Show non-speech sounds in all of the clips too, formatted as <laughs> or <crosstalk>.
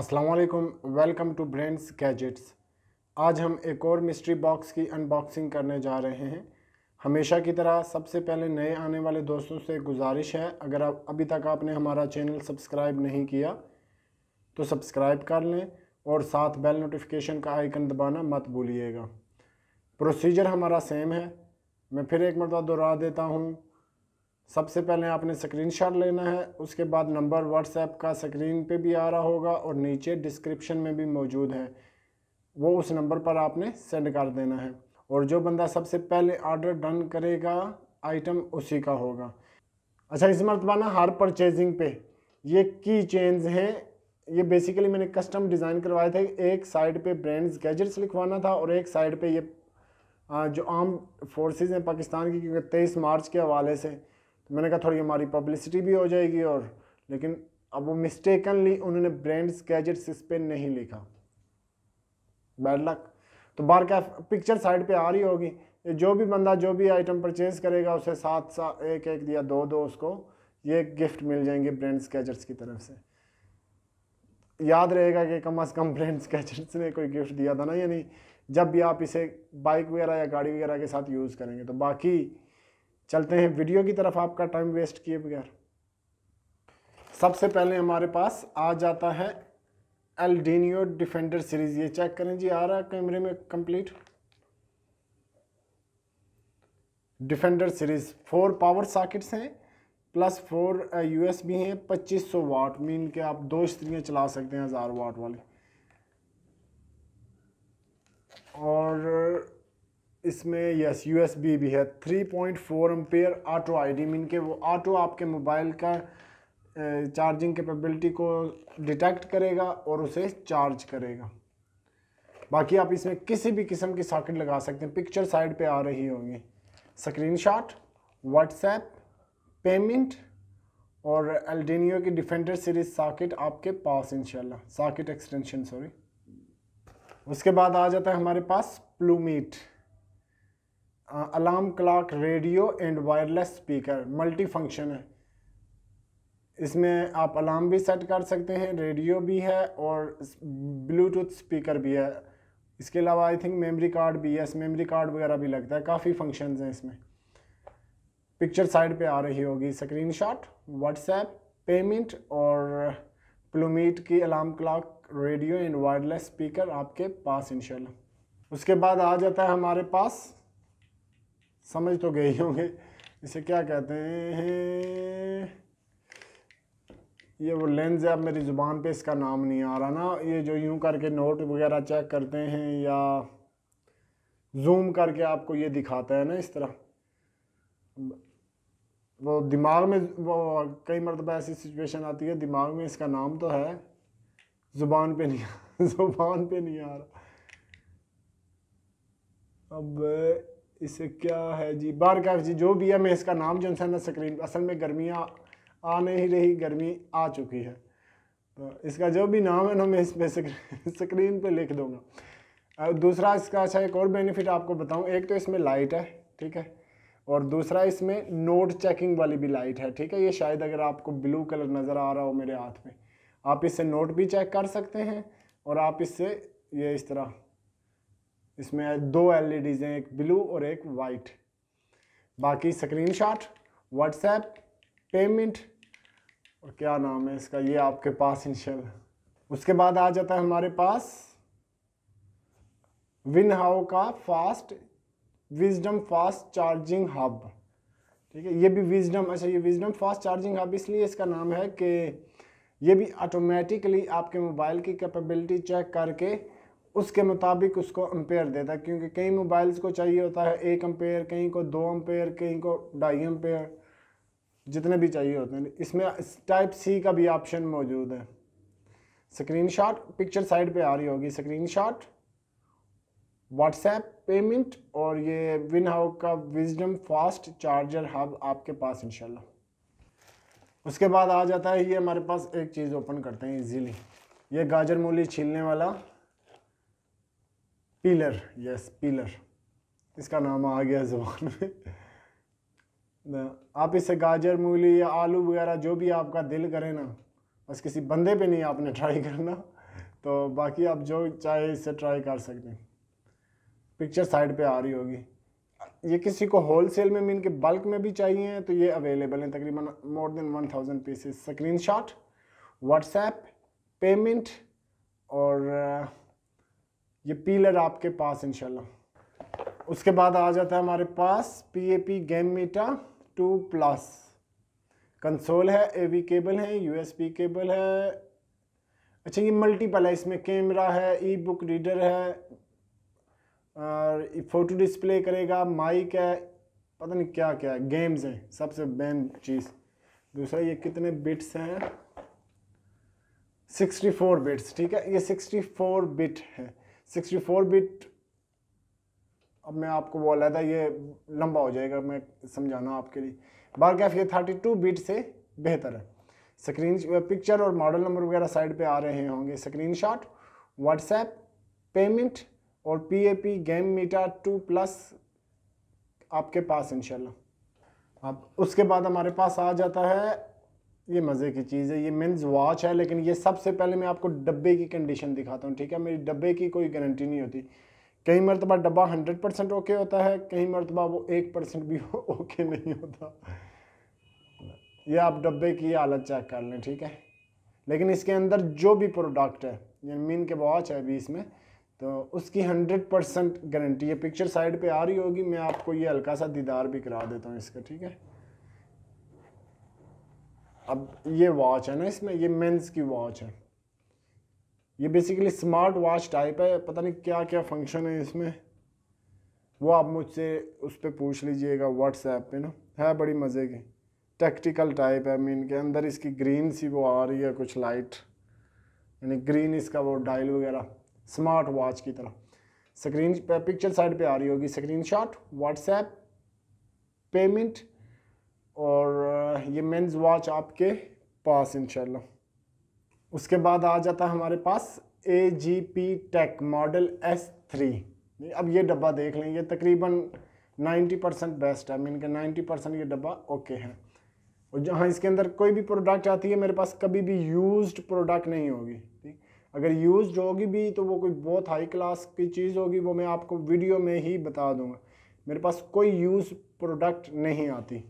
अस्सलाम वालेकुम welcome to brands gadgets आज हम एक और मिस्ट्री बॉक्स की अनबॉक्सिंग करने जा रहे हैं हमेशा की तरह सबसे पहले नए आने वाले दोस्तों से गुजारिश है अगर आप अभी तक आपने हमारा चैनल सब्सक्राइब नहीं किया तो सब्सक्राइब कर लें और साथ बेल नोटिफिकेशन का आइकन दबाना मत भूलिएगा प्रोसीजर हमारा सेम है मैं फिर एक मरतबा दोहरा देता हूँ सबसे पहले आपने स्क्रीनशॉट लेना है उसके बाद नंबर व्हाट्सएप का स्क्रीन पे भी आ रहा होगा और नीचे डिस्क्रिप्शन में भी मौजूद है वो उस नंबर पर आपने सेंड कर देना है और जो बंदा सबसे पहले ऑर्डर डन करेगा आइटम उसी का होगा अच्छा इस मरतबा ना हर परचेजिंग पे ये की चेंज हैं ये बेसिकली मैंने कस्टम डिज़ाइन करवाए थे एक साइड पे ब्रांड्स गैजेट्स लिखवाना था और एक साइड पे ये जो आम फोर्सेज हैं पाकिस्तान की क्योंकि तेईस मार्च के हवाले से मैंने कहा थोड़ी हमारी पब्लिसिटी भी हो जाएगी और लेकिन अब वो मिस्टेकनली उन्होंने ब्रांड्स गैजेट्स इस पर नहीं लिखा बैड लक तो बार क्या पिक्चर साइड पे आ रही होगी जो भी बंदा जो भी आइटम परचेज करेगा उसे सात सा एक एक दिया दो दो उसको ये गिफ्ट मिल जाएंगे ब्रांड्स गैजेट्स की तरफ से याद रहेगा कि कम अज़ कम ब्रांड्स गैजेट्स ने कोई गिफ्ट दिया था ना या नहीं जब भी आप इसे बाइक वगैरह या गाड़ी वगैरह के साथ यूज़ करेंगे तो बाकी चलते हैं वीडियो की तरफ आपका टाइम वेस्ट किए बगैर सबसे पहले हमारे पास आ जाता है डीनियो डिफेंडर सीरीज़ ये चेक करें जी आ रहा है कैमरे में complete defender series four power sockets हैं प्लस फोर यू एस भी हैं पच्चीस सौ वाट मीन के आप दो स्त्रियाँ चला सकते हैं हज़ार वाट वाली और इसमें यस यूएसबी भी है three point four ampere auto I D mean के वो ऑटो आपके मोबाइल का चार्जिंग कैपेबिलिटी को डिटेक्ट करेगा और उसे चार्ज करेगा बाकी आप इसमें किसी भी किस्म की सॉकेट लगा सकते हैं पिक्चर साइड पे आ रही होंगी स्क्रीनशॉट व्हाट्सएप पेमेंट और एल्डेनियो की डिफेंडर सीरीज सॉकेट आपके पास इनशाला सॉकेट एक्सटेंशन सॉरी उसके बाद आ जाता है हमारे पास प्लूमीट alarm clock radio and wireless speaker multi function है इसमें आप अलार्म भी सेट कर सकते हैं रेडियो भी है और ब्लूटूथ स्पीकर भी है इसके अलावा आई थिंक मेमोरी कार्ड भी है इस मेमोरी कार्ड वगैरह भी लगता है काफ़ी फंक्शंस हैं इसमें पिक्चर साइड पे आ रही होगी स्क्रीनशॉट व्हाट्सएप पेमेंट और प्लूमीट की alarm clock radio and wireless speaker आपके पास इनशाला उसके बाद आ जाता है हमारे पास समझ तो गए होंगे इसे क्या कहते हैं ये वो लेंस है अब मेरी ज़ुबान पे इसका नाम नहीं आ रहा ना ये जो यूं करके नोट वगैरह चेक करते हैं या जूम करके आपको ये दिखाता है ना इस तरह वो दिमाग में वो कई मरतबा ऐसी सिचुएशन आती है दिमाग में इसका नाम तो है ज़ुबान पे नहीं <laughs> ज़ुबान पे नहीं आ रहा अब इससे क्या है जी बार का जी जो भी है मैं इसका नाम जो है ना स्क्रीन असल में गर्मियाँ आ नहीं रही गर्मी आ चुकी है तो इसका जो भी नाम है ना मैं इस पर <laughs> स्क्रीन पे लिख दूँगा दूसरा इसका अच्छा एक और बेनिफिट आपको बताऊँ एक तो इसमें लाइट है ठीक है और दूसरा इसमें नोट चेकिंग वाली भी लाइट है ठीक है ये शायद अगर आपको ब्लू कलर नज़र आ रहा हो मेरे हाथ में आप इससे नोट भी चेक कर सकते हैं और आप इससे ये इस तरह इसमें दो एलईडीज हैं एक ब्लू और एक वाइट बाकी स्क्रीनशॉट व्हाट्सएप पेमेंट और क्या नाम है इसका ये आपके पास इनशल उसके बाद आ जाता है हमारे पास विन हाउ का fast wisdom fast charging hub ठीक है ये भी विजडम अच्छा ये विजडम फास्ट चार्जिंग हब इसलिए इसका नाम है कि ये भी ऑटोमेटिकली आपके मोबाइल की कैपेबिलिटी चेक करके उसके मुताबिक उसको अम्पेयर देता है क्योंकि कई मोबाइल्स को चाहिए होता है एक अम्पेयर कहीं को दो अम्पेयर कहीं को ढाई अम्पेयर जितने भी चाहिए होते हैं इसमें टाइप सी का भी ऑप्शन मौजूद है स्क्रीनशॉट पिक्चर साइड पे आ रही होगी स्क्रीनशॉट व्हाट्सएप पेमेंट और ये विन हाउ का विजडम फास्ट चार्जर हब आपके पास इंशाल्लाह उसके बाद आ जाता है ये हमारे पास एक चीज़ ओपन करते हैं इजीली ये गाजर मूली छीलने वाला पीलर यस पीलर इसका नाम आ गया ज़बान में आप इसे गाजर मूली या आलू वगैरह जो भी आपका दिल करे ना बस किसी बंदे पे नहीं आपने ट्राई करना तो बाकी आप जो चाहे इसे ट्राई कर सकते हैं पिक्चर साइड पे आ रही होगी ये किसी को होल सेल में मीन के बल्क में भी चाहिए तो ये अवेलेबल हैं तकरीबन more than one thousand pieces screenshot WhatsApp payment और ये पीलर आपके पास इंशाल्लाह उसके बाद आ जाता है हमारे पास P A P game meta two plus console है ए वी केबल है यू एस पी केबल है अच्छा ये मल्टीपल है इसमें कैमरा है ई बुक रीडर है और फोटो डिस्प्ले करेगा माइक है पता नहीं क्या क्या है गेम्स हैं सबसे मेन चीज़ दूसरा ये कितने बिट्स हैं 64 बिट्स ठीक है ये 64 बिट है 64 बिट अब मैं आपको वो अलहदा ये लंबा हो जाएगा मैं समझाना आपके लिए बार कैफ ये 32 बिट से बेहतर है स्क्रीन पिक्चर और मॉडल नंबर वगैरह साइड पे आ रहे होंगे स्क्रीन शॉट व्हाट्सएप पेमेंट और P A P game meter two plus आपके पास इनशाला अब उसके बाद हमारे पास आ जाता है ये मज़े की चीज़ है ये मेंस वॉच है लेकिन ये सबसे पहले मैं आपको डब्बे की कंडीशन दिखाता हूँ ठीक है मेरी डब्बे की कोई गारंटी नहीं होती कई मरतबा डब्बा हंड्रेड परसेंट ओके होता है कई मरतबा वो एक परसेंट भी ओके नहीं होता ये आप डब्बे की हालत चेक कर लें ठीक है लेकिन इसके अंदर जो भी प्रोडक्ट है ये मीन के वॉच है अभी इसमें तो उसकी हंड्रेड परसेंट गारंटी है पिक्चर साइड पे आ रही होगी मैं आपको ये हल्का सा दीदार भी करा देता हूँ इसका ठीक है अब ये वॉच है ना इसमें ये मेंस की वॉच है ये बेसिकली स्मार्ट वॉच टाइप है पता नहीं क्या क्या फंक्शन है इसमें वो आप मुझसे उस पर पूछ लीजिएगा व्हाट्सएप पे ना है बड़ी मज़े की टेक्टिकल टाइप है मीन के अंदर इसकी ग्रीन सी वो आ रही है कुछ लाइट यानी ग्रीन इसका वो डायल वगैरह स्मार्ट वॉच की तरह स्क्रीन पे पिक्चर साइड पे आ रही होगी स्क्रीनशॉट व्हाट्सएप पेमेंट और ये मेंस वॉच आपके पास इंशाल्लाह उसके बाद आ जाता है हमारे पास A G P tech model S three अब ये डब्बा देख लें ये तकरीबन 90 परसेंट बेस्ट है मीन के 90 परसेंट ये डब्बा ओके है और जहाँ इसके अंदर कोई भी प्रोडक्ट आती है मेरे पास कभी भी यूज्ड प्रोडक्ट नहीं होगी अगर यूज्ड होगी भी तो वो कोई बहुत हाई क्लास की चीज़ होगी वो मैं आपको वीडियो में ही बता दूंगा मेरे पास कोई यूज प्रोडक्ट नहीं आती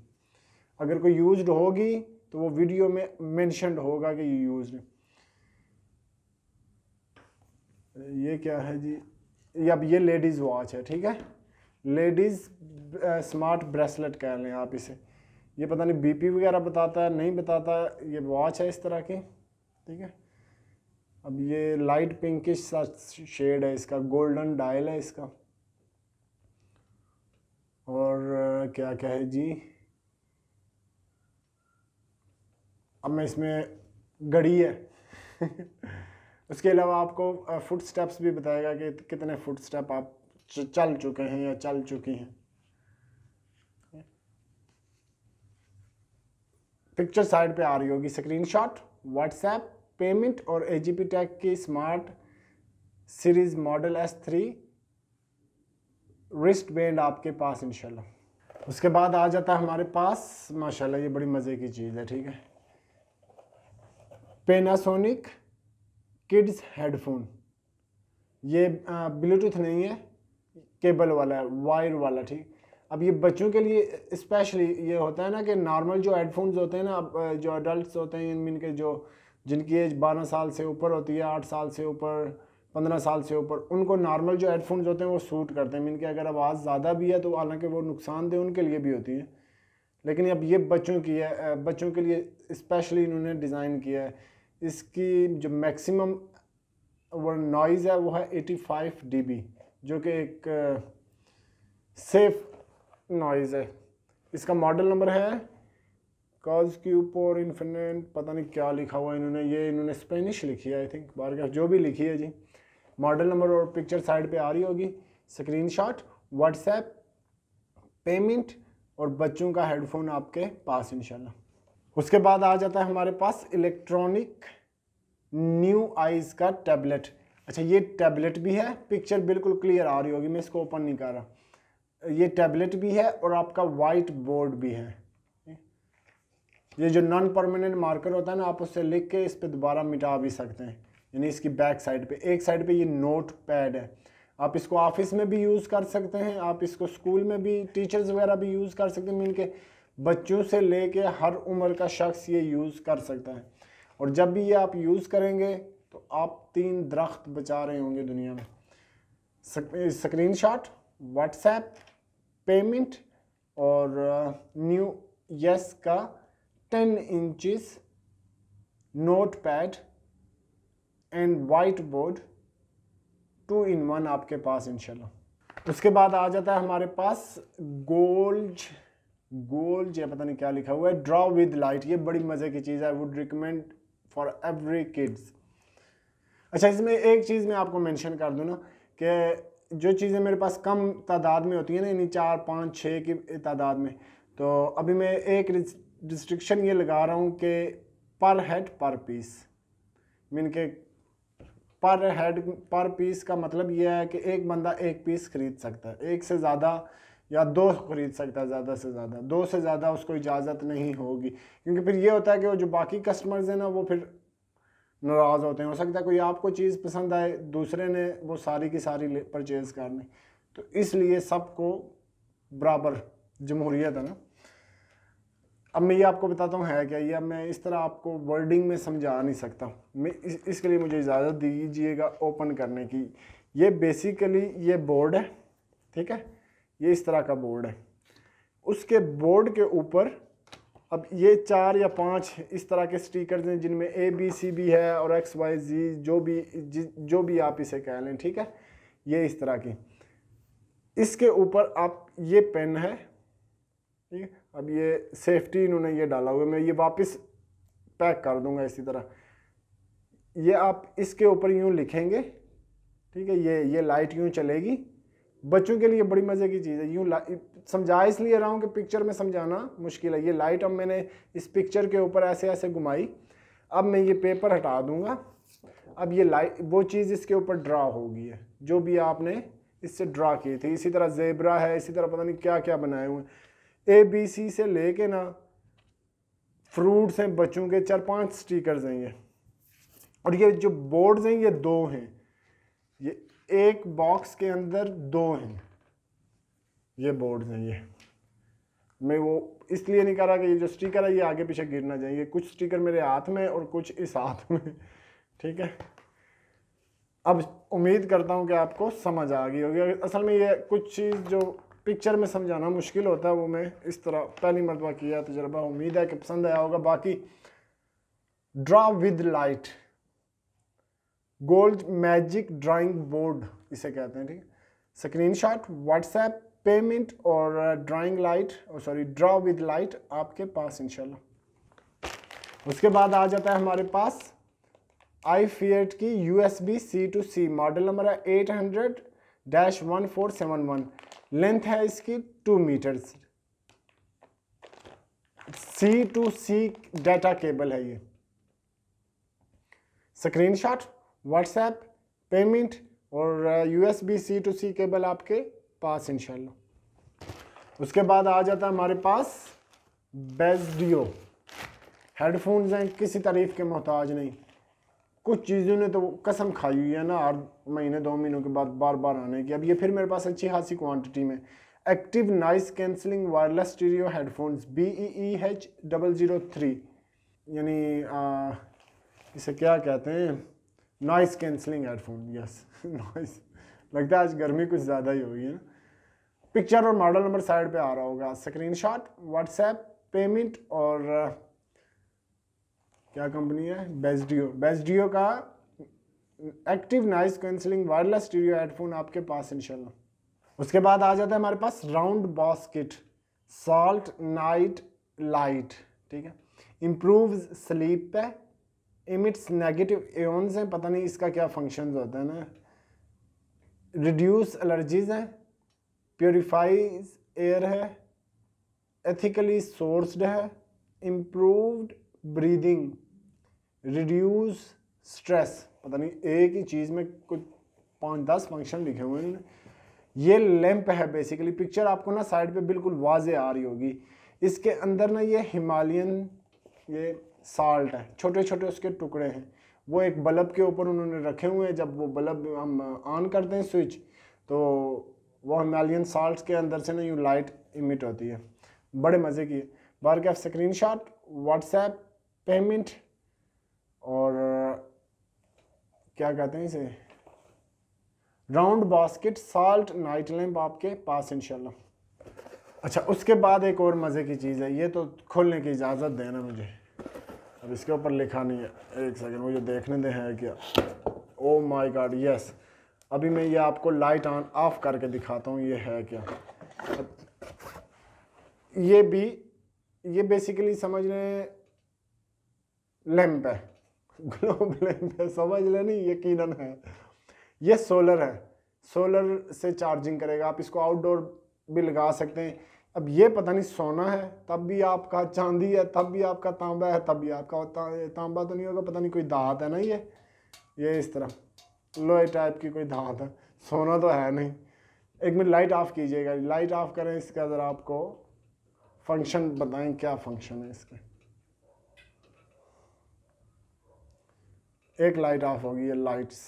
अगर कोई यूज होगी तो वो वीडियो में मैंशनड होगा कि यूज ये क्या है जी ये अब ये लेडीज़ वॉच है ठीक है लेडीज़ स्मार्ट ब्रेसलेट कह लें आप इसे ये पता नहीं बीपी वगैरह बताता है नहीं बताता ये वॉच है इस तरह की ठीक है अब ये लाइट पिंकिश सा शेड है इसका गोल्डन डायल है इसका और uh, क्या क्या है जी अब मैं इसमें घड़ी है उसके अलावा आपको फुट स्टेप्स भी बताएगा कि कितने फुट स्टेप आप चल चुके हैं या चल चुकी हैं पिक्चर साइड पे आ रही होगी स्क्रीनशॉट व्हाट्सएप पेमेंट और ए जी टैग की smart series model S three wrist band आपके पास इंशाल्लाह उसके बाद आ जाता है हमारे पास माशाल्लाह ये बड़ी मज़े की चीज़ है ठीक है पेनासोनिक किड्स हेडफोन ये ब्लूटूथ नहीं है केबल वाला है वायर वाला ठीक अब ये बच्चों के लिए स्पेशली ये होता है ना कि नॉर्मल जो हेडफोन्स होते हैं ना अब जो अडल्ट होते हैं इनमें के जो जिनकी एज बारह साल से ऊपर होती है आठ साल से ऊपर पंद्रह साल से ऊपर उनको नॉर्मल जो हेडफोन्स होते हैं वो सूट करते हैं के अगर आवाज़ ज़्यादा भी है तो हालांकि वो नुकसानदेह उनके लिए भी होती है लेकिन अब ये बच्चों की है बच्चों के लिए स्पेशली इन्होंने डिज़ाइन किया है इसकी जो मैक्सिमम नॉइज़ है वो है 85 डीबी जो कि एक सेफ uh, नॉइज़ है इसका मॉडल नंबर है कॉज क्यूब और इन्फिनेट पता नहीं क्या लिखा हुआ है इन्होंने ये इन्होंने स्पेनिश लिखी है आई थिंक बारह जो भी लिखी है जी मॉडल नंबर और पिक्चर साइड पे आ रही होगी स्क्रीन शॉट व्हाट्सएप पेमेंट और बच्चों का हेडफोन आपके पास इंशाल्लाह उसके बाद आ जाता है हमारे पास इलेक्ट्रॉनिक न्यू आइज का टैबलेट अच्छा ये टैबलेट भी है पिक्चर बिल्कुल क्लियर आ रही होगी मैं इसको ओपन नहीं कर रहा ये टैबलेट भी है और आपका वाइट बोर्ड भी है ये जो नॉन परमानेंट मार्कर होता है ना आप उससे लिख के इस पर दोबारा मिटा भी सकते हैं यानी इसकी बैक साइड पे एक साइड पे ये नोट पैड है आप इसको ऑफिस में भी यूज़ कर सकते हैं आप इसको स्कूल में भी टीचर्स वगैरह भी यूज़ कर सकते हैं मीन के बच्चों से लेके हर उम्र का शख्स ये यूज़ कर सकता है और जब भी ये आप यूज़ करेंगे तो आप तीन दरख्त बचा रहे होंगे दुनिया में स्क्रीन शॉट व्हाट्सएप पेमेंट और न्यू यस का ten inches note pad and white board two in one आपके पास इंशाल्लाह उसके बाद आ जाता है हमारे पास गोल्ड गोल या पता नहीं क्या लिखा हुआ है ड्रॉ विद लाइट ये बड़ी मज़े की चीज़ है I would recommend for every kids अच्छा इसमें एक चीज़ मैं आपको मेंशन कर दूँ ना कि जो चीज़ें मेरे पास कम तादाद में होती हैं ना यानी चार पाँच छः की तादाद में तो अभी मैं एक रिस्ट्रिक्शन ये लगा रहा हूँ कि पर हेड पर पीस मीन के पर हेड पर पीस का मतलब यह है कि एक बंदा एक पीस खरीद सकता है एक से ज़्यादा या दो खरीद सकता है ज़्यादा से ज़्यादा दो से ज़्यादा उसको इजाज़त नहीं होगी क्योंकि फिर ये होता है कि वो जो बाकी कस्टमर्स हैं ना वो फिर नाराज़ होते हैं हो सकता है कोई आपको चीज़ पसंद आए दूसरे ने वो सारी की सारी परचेज़ कर ली तो इसलिए सबको बराबर जमहूरीत है ना अब मैं ये आपको बताता हूँ है क्या यह मैं इस तरह आपको वर्डिंग में समझा नहीं सकता हूँ मैं इस, इसके लिए मुझे इजाज़त दीजिएगा ओपन करने की ये बेसिकली ये बोर्ड है ठीक है ये इस तरह का बोर्ड है उसके बोर्ड के ऊपर अब ये चार या पांच इस तरह के स्टिकर्स हैं जिनमें ए बी सी भी है और एक्स वाई जी जो भी जी, जो भी आप इसे कह लें ठीक है ये इस तरह की इसके ऊपर आप ये पेन है ठीक है अब ये सेफ्टी इन्होंने ये डाला हुआ मैं ये वापस पैक कर दूंगा इसी तरह ये आप इसके ऊपर यूँ लिखेंगे ठीक है ये ये लाइट यूँ चलेगी बच्चों के लिए बड़ी मज़े की चीज़ है यूँ समझा इसलिए रहा हूँ कि पिक्चर में समझाना मुश्किल है ये लाइट अब मैंने इस पिक्चर के ऊपर ऐसे ऐसे घुमाई अब मैं ये पेपर हटा दूँगा अब ये लाइट वो चीज़ इसके ऊपर ड्रा होगी है जो भी आपने इससे ड्रा की थी इसी तरह जेबरा है इसी तरह पता नहीं क्या क्या बनाए हुए ए बी सी से ले कर ना फ्रूट्स हैं बच्चों के चार पांच स्टीकर हैं ये और ये जो बोर्ड्स हैं ये दो हैं ये एक बॉक्स के अंदर दो हैं ये बोर्ड हैं ये मैं वो इसलिए नहीं रहा कि ये जो स्टिकर है ये आगे पीछे गिरना चाहिए कुछ स्टिकर मेरे हाथ में और कुछ इस हाथ में ठीक है अब उम्मीद करता हूँ कि आपको समझ आ गई होगी असल में ये कुछ चीज़ जो पिक्चर में समझाना मुश्किल होता है वो मैं इस तरह पहली मरतबा किया तजर्बा उम्मीद है कि पसंद आया होगा बाकी draw with light gold magic drawing board इसे कहते हैं ठीक स्क्रीन शॉट व्हाट्सएप पेमेंट और ड्राइंग लाइट और सॉरी ड्रा विद लाइट आपके पास इंशाल्लाह उसके बाद आ जाता है हमारे पास आई एट की U S B C to C model number है eight hundred dash one four seven one length है इसकी two meters C to C data cable है ये स्क्रीनशॉट व्हाट्सएप पेमेंट और U S B C to C cable आपके पास इंशाल्लाह उसके बाद आ जाता है हमारे पास बेजडियो हेडफोन्स हैं किसी तारीफ़ के मोहताज नहीं कुछ चीज़ों ने तो कसम खाई हुई है ना हर महीने दो महीनों के बाद बार बार आने की अब ये फिर मेरे पास अच्छी खासी क्वांटिटी में active noise cancelling wireless stereo headphones B E E H double zero three यानी uh, इसे क्या कहते हैं noise cancelling headphone yes noise लगता है आज गर्मी कुछ ज़्यादा ही होगी है ना पिक्चर और मॉडल नंबर साइड पे आ रहा होगा स्क्रीन शॉट व्हाट्सएप पेमेंट और uh, क्या कंपनी है बेस्डियो बेस्डियो का active noise cancelling wireless stereo headphone आपके पास इंशाल्लाह उसके बाद आ जाता है हमारे पास round basket salt night light ठीक है इम्प्रूव स्लीप पे इमिट्स नेगेटिव एन्स हैं पता नहीं इसका क्या फंक्शन होता है ना रिड्यूस एलर्जीज हैं प्योरीफाइज एयर है एथिकली सोर्सड है इम्प्रूवड ब्रीदिंग रिड्यूस स्ट्रेस पता नहीं एक ही चीज़ में कुछ पाँच दस फंक्शन लिखे हुए हैं ये लैंप है बेसिकली पिक्चर आपको ना साइड पे बिल्कुल वाज आ रही होगी इसके अंदर ना ये हिमालयन ये साल्ट है छोटे छोटे उसके टुकड़े हैं वो एक बल्ब के ऊपर उन्होंने रखे हुए हैं जब वो बल्ब हम ऑन करते हैं स्विच तो वो हिमालयन साल्ट के अंदर से ना यूँ लाइट इमिट होती है बड़े मज़े की है बाहर के आप स्क्रीन शॉट व्हाट्सएप पेमेंट और क्या कहते हैं इसे round basket salt night lamp आपके पास इंशाल्लाह अच्छा उसके बाद एक और मज़े की चीज़ है ये तो खोलने की इजाज़त देना मुझे अब इसके ऊपर लिखा नहीं है एक सेकेंड मुझे देखने दें है क्या ओ माई गाड यस अभी मैं ये आपको लाइट ऑन ऑफ करके दिखाता हूँ ये है क्या ये भी ये बेसिकली समझ रहे लैम्प है ग्लोब लैम्प है समझ लें नहीं यकीनन है ये सोलर है सोलर से चार्जिंग करेगा आप इसको आउटडोर भी लगा सकते हैं अब ये पता नहीं सोना है तब भी आपका चांदी है तब भी आपका तांबा है तब भी आपका तांबा तो नहीं होगा पता नहीं कोई धात है ना ये ये इस तरह लोहे टाइप की कोई धात है सोना तो है नहीं एक मिनट लाइट ऑफ कीजिएगा लाइट ऑफ करें इसका ज़रा आपको फंक्शन बताएं क्या फंक्शन है इसके एक लाइट ऑफ होगी ये लाइट्स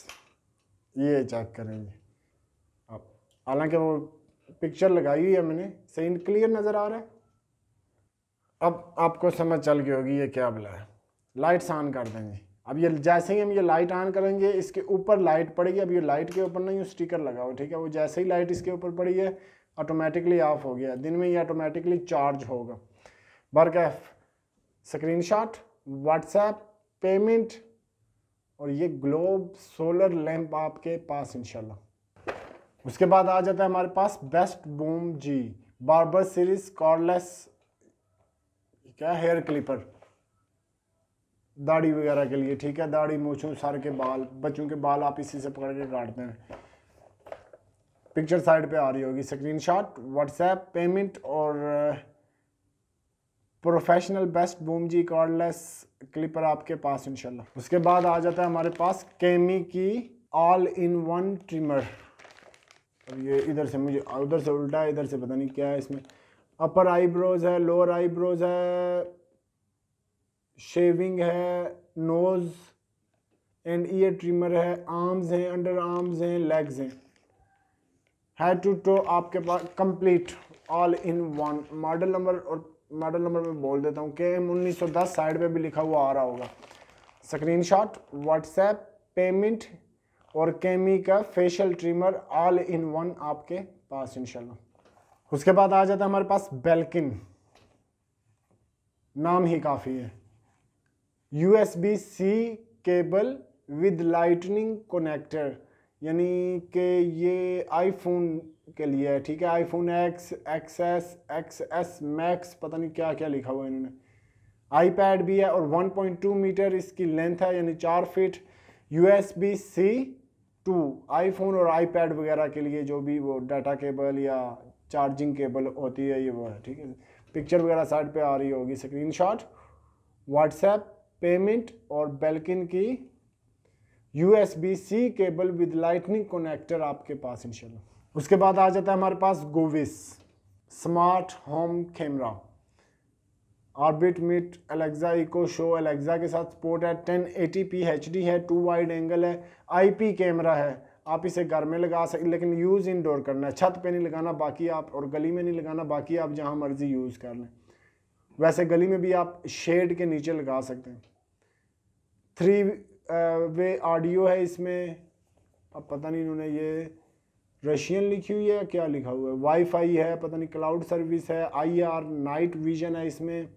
ये चेक करेंगे आप हालांकि वो पिक्चर लगाई हुई है मैंने सही क्लियर नज़र आ रहा है अब आपको समझ चल गई होगी ये क्या बोला है लाइट्स ऑन कर देंगे अब ये जैसे ही हम ये लाइट ऑन करेंगे इसके ऊपर लाइट पड़ेगी अब ये लाइट के ऊपर नहीं स्टिकर लगाओ ठीक है वो जैसे ही लाइट इसके ऊपर पड़ी है ऑटोमेटिकली ऑफ हो गया दिन में ये ऑटोमेटिकली चार्ज होगा वर्क एफ स्क्रीन शॉट व्हाट्सएप पेमेंट और ये ग्लोब सोलर लैंप आपके पास इंशाल्लाह उसके बाद आ जाता है हमारे पास best boom G barber series cordless क्या हेयर क्लिपर दाढ़ी वगैरह के लिए ठीक है दाढ़ी मोछू सर के बाल बच्चों के बाल आप इसी से पकड़ के काटते हैं पिक्चर साइड पे आ रही होगी स्क्रीनशॉट व्हाट्सएप पेमेंट और professional best boom G cordless clipper आपके पास इंशाल्लाह उसके बाद आ जाता है हमारे पास केमी की ऑल इन वन ट्रिमर अब ये इधर से मुझे उधर से उल्टा है इधर से पता नहीं क्या है इसमें अपर आईब्रोज है लोअर आईब्रोज है शेविंग है नोज़ एंड ईयर ट्रिमर है आर्म्स हैं अंडर आर्म्स हैं लेग्स हैं हेड टू टो आपके पास complete all in one model number और मॉडल नंबर में बोल देता हूँ के एम उन्नीस साइड पे भी लिखा हुआ आ रहा होगा स्क्रीनशॉट व्हाट्सएप पेमेंट और केमी का facial trimmer all in one आपके पास इंशाल्लाह उसके बाद आ जाता है हमारे पास बेल्किन नाम ही काफ़ी है B C cable with lightning connector यानी कि ये आईफोन के लिए है ठीक है iPhone X X S X S Max पता नहीं क्या क्या लिखा हुआ है इन्होंने आईपैड भी है और 1.2 मीटर इसकी लेंथ है यानी चार feet B C to iPhone और आईपैड वगैरह के लिए जो भी वो डाटा केबल या चार्जिंग केबल होती है ये वो है ठीक है पिक्चर वगैरह साइड पे आ रही होगी स्क्रीन शॉट व्हाट्सएप पेमेंट और बेल्किन की U S B C cable with lightning connector आपके पास इंशाल्लाह उसके बाद आ जाता है हमारे पास गोविस स्मार्ट होम कैमरा ऑर्बिट मिट एलेक्सा इको शो एलेक्सा के साथ सपोर्ट है टेन एटी एच डी है टू वाइड एंगल है आईपी कैमरा है आप इसे घर में लगा सकते लेकिन यूज़ इनडोर करना है छत पे नहीं लगाना बाकी आप और गली में नहीं लगाना बाकी आप जहाँ मर्ज़ी यूज़ कर लें वैसे गली में भी आप शेड के नीचे लगा सकते हैं थ्री वे ऑडियो है इसमें अब पता नहीं इन्होंने ये रशियन लिखी हुई है क्या लिखा हुआ है वाईफाई है पता नहीं क्लाउड सर्विस है आईआर नाइट विजन है इसमें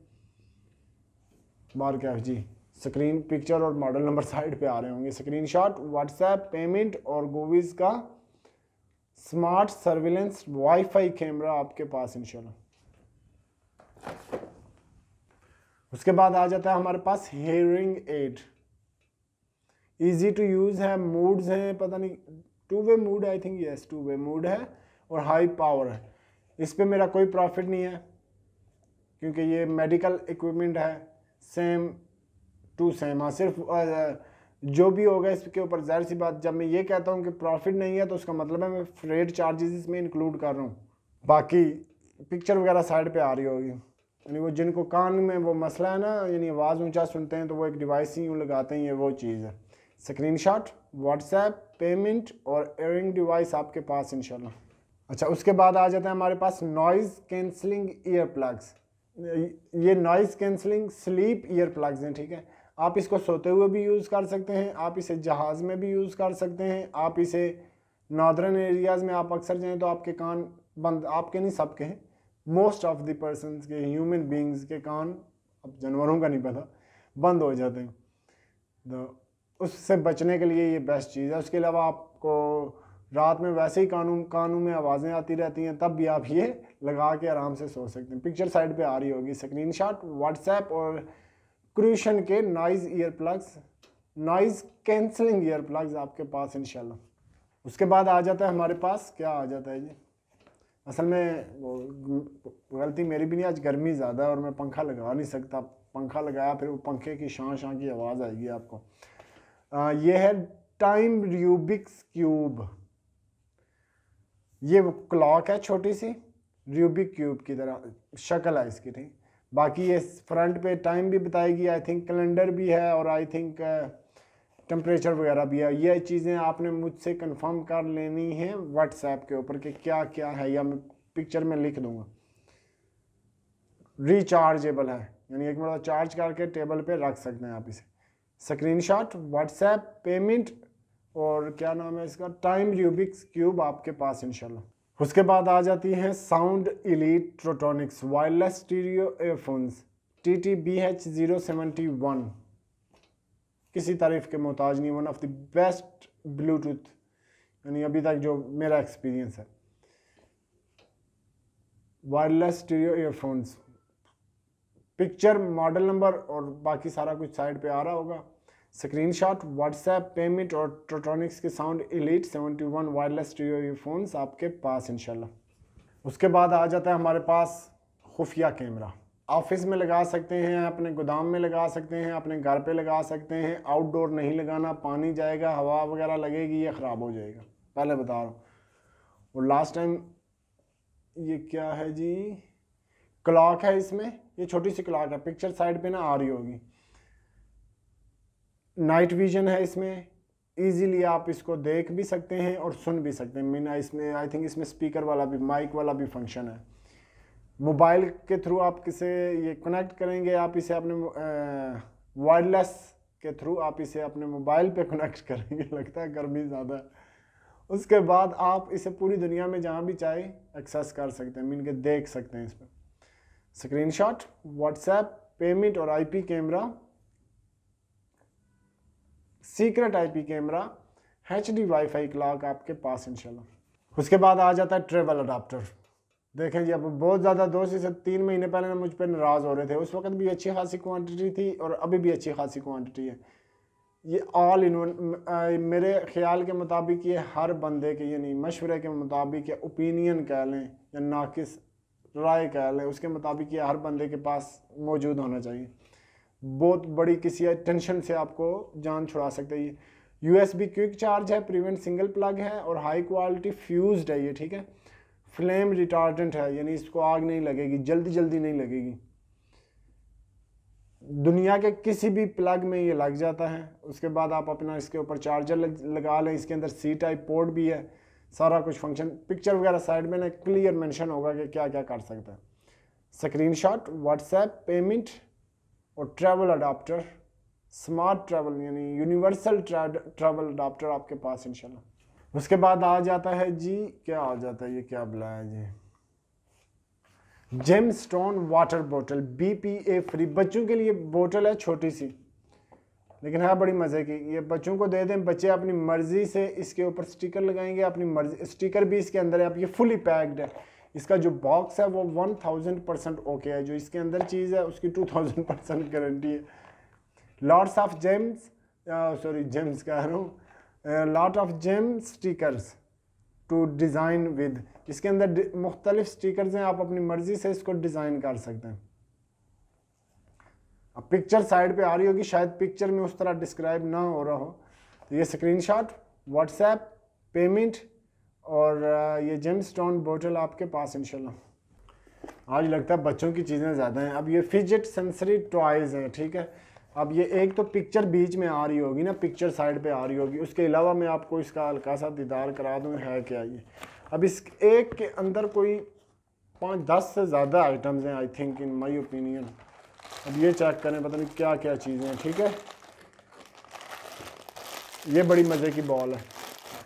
बार कैफ जी स्क्रीन पिक्चर और मॉडल नंबर साइड पे आ रहे होंगे स्क्रीनशॉट व्हाट्सएप पेमेंट और गोविज का स्मार्ट सर्विलेंस वाईफाई कैमरा आपके पास इंशाल्लाह उसके बाद आ जाता है हमारे पास hearing aid easy to use है मूड्स हैं पता नहीं two way mood I think yes two way mood है और हाई पावर है इस पर मेरा कोई प्रॉफिट नहीं है क्योंकि ये मेडिकल इक्विपमेंट है सेम टू सेम हाँ सिर्फ जो भी होगा इसके ऊपर जाहिर सी बात जब मैं ये कहता हूँ कि प्रॉफिट नहीं है तो उसका मतलब है मैं फ्रेड चार्जेस इसमें इंक्लूड कर रहा हूँ बाकी पिक्चर वगैरह साइड पे आ रही होगी यानी वो जिनको कान में वो मसला है ना यानी आवाज़ ऊंचा सुनते हैं तो वो एक डिवाइस ही यूँ लगाते हैं ये वो चीज़ है स्क्रीन शॉट व्हाट्सएप पेमेंट और एयरिंग डिवाइस आपके पास इन अच्छा उसके बाद आ जाता है हमारे पास नॉइज़ कैंसलिंग ईयर प्लग्स ये noise cancelling sleep ear plugs हैं ठीक है आप इसको सोते हुए भी यूज़ कर सकते हैं आप इसे जहाज़ में भी यूज़ कर सकते हैं आप इसे नॉर्दर्न एरियाज़ में आप अक्सर जाएँ तो आपके कान बंद आपके नहीं सबके हैं मोस्ट ऑफ द पर्सन के ह्यूमन बींग्स के कान अब जानवरों का नहीं पता बंद हो जाते हैं तो उससे बचने के लिए ये बेस्ट चीज़ है उसके अलावा आपको रात में वैसे ही कानून कानों में आवाज़ें आती रहती हैं तब भी आप ये लगा के आराम से सो सकते हैं पिक्चर साइड पे आ रही होगी स्क्रीन शॉट व्हाट्सएप और क्रूशन के noise ear plugs noise cancelling ear plugs आपके पास इन उसके बाद आ जाता है हमारे पास क्या आ जाता है जी असल में वो गलती मेरी भी नहीं आज गर्मी ज़्यादा है और मैं पंखा लगा नहीं सकता पंखा लगाया फिर वो पंखे की शाँ शाँ की आवाज़ आएगी आपको आ, ये है टाइम रूबिक्स क्यूब ये क्लॉक है छोटी सी रूबिक क्यूब की तरह शक्ल है इसकी थी बाकी ये फ्रंट पे टाइम भी बताएगी आई थिंक कैलेंडर भी है और आई थिंक टम्परेचर वगैरह भी है ये चीज़ें आपने मुझसे कंफर्म कर लेनी है व्हाट्सएप के ऊपर कि क्या क्या है या मैं पिक्चर में लिख दूँगा रिचार्जेबल है यानी एक मतलब चार्ज करके टेबल पे रख सकते हैं आप इसे शॉट व्हाट्सएप पेमेंट और क्या नाम है इसका टाइम रूबिक्स क्यूब आपके पास इंशाल्लाह उसके बाद आ जाती है साउंड इलीट ट्रोटोनिक्स wireless stereo airphones T T B H zero seventy one किसी तारीफ के मोहताज नहीं one of the best Bluetooth यानी अभी तक जो मेरा एक्सपीरियंस है wireless stereo airphones picture model number और बाकी सारा कुछ साइड पे आ रहा होगा स्क्रीनशॉट व्हाट्सएप पेमेंट और ट्रोटोनिक्स के sound elite 71 wireless stereo earphones आपके पास इंशाल्लाह उसके बाद आ जाता है हमारे पास खुफिया कैमरा ऑफिस में लगा सकते हैं अपने गोदाम में लगा सकते हैं अपने घर पे लगा सकते हैं आउटडोर नहीं लगाना पानी जाएगा हवा वगैरह लगेगी या ख़राब हो जाएगा पहले बता रहा हूँ और लास्ट टाइम ये क्या है जी क्लॉक है इसमें ये छोटी सी क्लॉक है पिक्चर साइड पे ना आ रही होगी नाइट विजन है इसमें ईजिली आप इसको देख भी सकते हैं और सुन भी सकते हैं मीना इसमें आई थिंक इसमें स्पीकर वाला भी माइक वाला भी फंक्शन है मोबाइल के थ्रू आप किसे ये कनेक्ट करेंगे आप इसे अपने वायरलेस के थ्रू आप इसे अपने मोबाइल पे कनेक्ट करेंगे <laughs> लगता है गर्मी ज़्यादा उसके बाद आप इसे पूरी दुनिया में जहाँ भी चाहे एक्सेस कर सकते हैं मीन के देख सकते हैं इस पर स्क्रीन शॉट व्हाट्सएप पेमेंट और I camera secret IP camera H D wifi clock आपके पास इंशाल्लाह उसके बाद आ जाता है ट्रेवल अडाप्टर देखें जी अब बहुत ज़्यादा दो से तीन महीने पहले मुझ पर नाराज़ हो रहे थे उस वक्त भी अच्छी खासी क्वांटिटी थी और अभी भी अच्छी खासी क्वांटिटी है ये ऑल इन मेरे ख्याल के मुताबिक ये हर बंदे के यानी मशवरे के मुताबिक या ओपिनियन कह लें या नाकिस राय कह लें उसके मुताबिक ये हर बंदे के पास मौजूद होना चाहिए बहुत बड़ी किसी टेंशन से आपको जान छुड़ा सकते हैं U S B quick charge है प्रिवेंट सिंगल प्लग है और हाई क्वालिटी फ्यूज है ये ठीक है फ्लेम रिटार्डेंट है यानी इसको आग नहीं लगेगी जल्दी जल्दी नहीं लगेगी दुनिया के किसी भी प्लग में ये लग जाता है उसके बाद आप अपना इसके ऊपर चार्जर लगा लें इसके अंदर सी टाइप पोर्ट भी है सारा कुछ फंक्शन पिक्चर वगैरह साइड में ना क्लियर मेंशन होगा कि क्या क्या कर सकता है स्क्रीनशॉट व्हाट्सएप पेमेंट और ट्रैवल अडाप्टर स्मार्ट ट्रैवल यानी यूनिवर्सल ट्रैवल अडाप्टर आपके पास इंशाल्लाह उसके बाद आ जाता है जी क्या आ जाता है ये क्या बुलाया जी gem stone water bottle B P A free बच्चों के लिए बोटल है छोटी सी लेकिन है हाँ, बड़ी मज़े की ये बच्चों को दे दें बच्चे अपनी मर्ज़ी से इसके ऊपर स्टिकर लगाएंगे अपनी मर्ज़ी स्टिकर भी इसके अंदर है अब ये फुली पैक्ड है इसका जो बॉक्स है वो वन थाउजेंड परसेंट ओके है जो इसके अंदर चीज़ है उसकी टू थाउजेंड परसेंट गारंटी है lots of gems sorry gems कह रहा हूँ lot of gem stickers to design with इसके अंदर मुख्तलिफ स्टिकर्स हैं आप अपनी मर्ज़ी से इसको डिज़ाइन कर सकते हैं अब पिक्चर साइड पे आ रही होगी शायद पिक्चर में उस तरह डिस्क्राइब ना हो रहा हो तो ये स्क्रीनशॉट व्हाट्सएप पेमेंट और ये जेम स्टोन बोटल आपके पास इनशाला आज लगता है बच्चों की चीज़ें ज़्यादा हैं अब ये फिजिट सेंसरी टॉयज़ हैं ठीक है अब ये एक तो पिक्चर बीच में आ रही होगी ना पिक्चर साइड पे आ रही होगी उसके अलावा मैं आपको इसका हल्का सा दीदार करा दूँ है क्या ये अब इस एक के अंदर कोई पाँच दस से ज़्यादा आइटम्स हैं I think in my opinion अब ये चेक करें पता नहीं क्या क्या चीज़ें हैं ठीक है ये बड़ी मज़े की बॉल है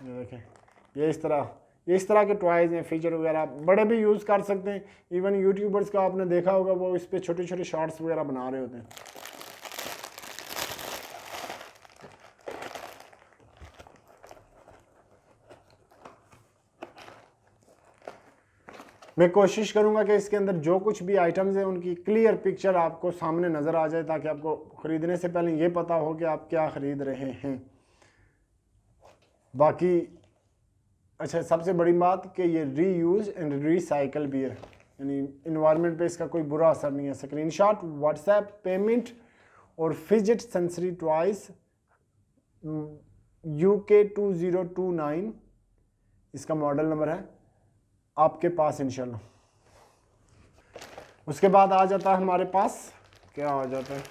देखें ये इस तरह इस तरह के टॉयज़ हैं फीचर वगैरह बड़े भी यूज़ कर सकते हैं इवन यूट्यूबर्स का आपने देखा होगा वो इस पर छोटे छोटे शॉर्ट्स वगैरह बना रहे होते हैं मैं कोशिश करूंगा कि इसके अंदर जो कुछ भी आइटम्स हैं उनकी क्लियर पिक्चर आपको सामने नज़र आ जाए ताकि आपको ख़रीदने से पहले ये पता हो कि आप क्या ख़रीद रहे हैं बाकी अच्छा सबसे बड़ी बात कि ये री यूज एंड रिसाइकल भी है यानी इन्वायरमेंट पे इसका कोई बुरा असर नहीं है स्क्रीनशॉट व्हाट्सएप पेमेंट और fidget sensory toys U K two zero two nine इसका मॉडल नंबर है आपके पास इंशाल्लाह उसके बाद आ जाता है हमारे पास क्या आ जाता है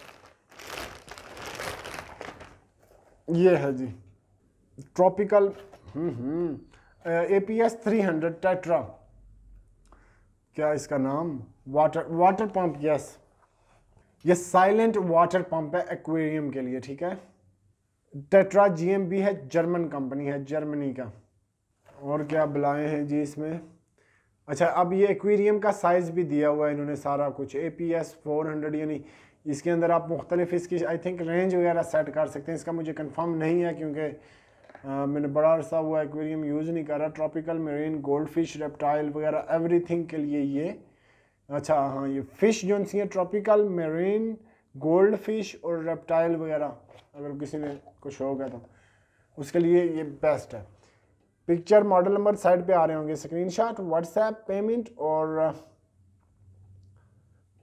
ये है जी tropical hmm hmm A P S three hundred Tetra क्या इसका नाम वाटर वाटर पंप यस ये साइलेंट वाटर पंप है एक्वेरियम के लिए ठीक है टेट्रा जीएमबी है जर्मन कंपनी है जर्मनी का और क्या बुलाए हैं जी इसमें अच्छा अब ये एक्वेरियम का साइज़ भी दिया हुआ है इन्होंने सारा कुछ A P S four hundred यानी इसके अंदर आप मुख्तलिफ इसकी आई थिंक रेंज वगैरह सेट कर सकते हैं इसका मुझे कंफर्म नहीं है क्योंकि मैंने बड़ा अरसा हुआ एक्वेरियम यूज़ नहीं करा tropical marine gold fish reptile वगैरह एवरीथिंग के लिए ये अच्छा हाँ ये फ़िश जो सी ट्रॉपिकल मेरीन गोल्ड फिश और रेप्टाइल वगैरह अगर किसी ने कुछ शौक है तो उसके लिए ये बेस्ट है पिक्चर मॉडल नंबर साइड पे आ रहे होंगे स्क्रीनशॉट व्हाट्सएप पेमेंट और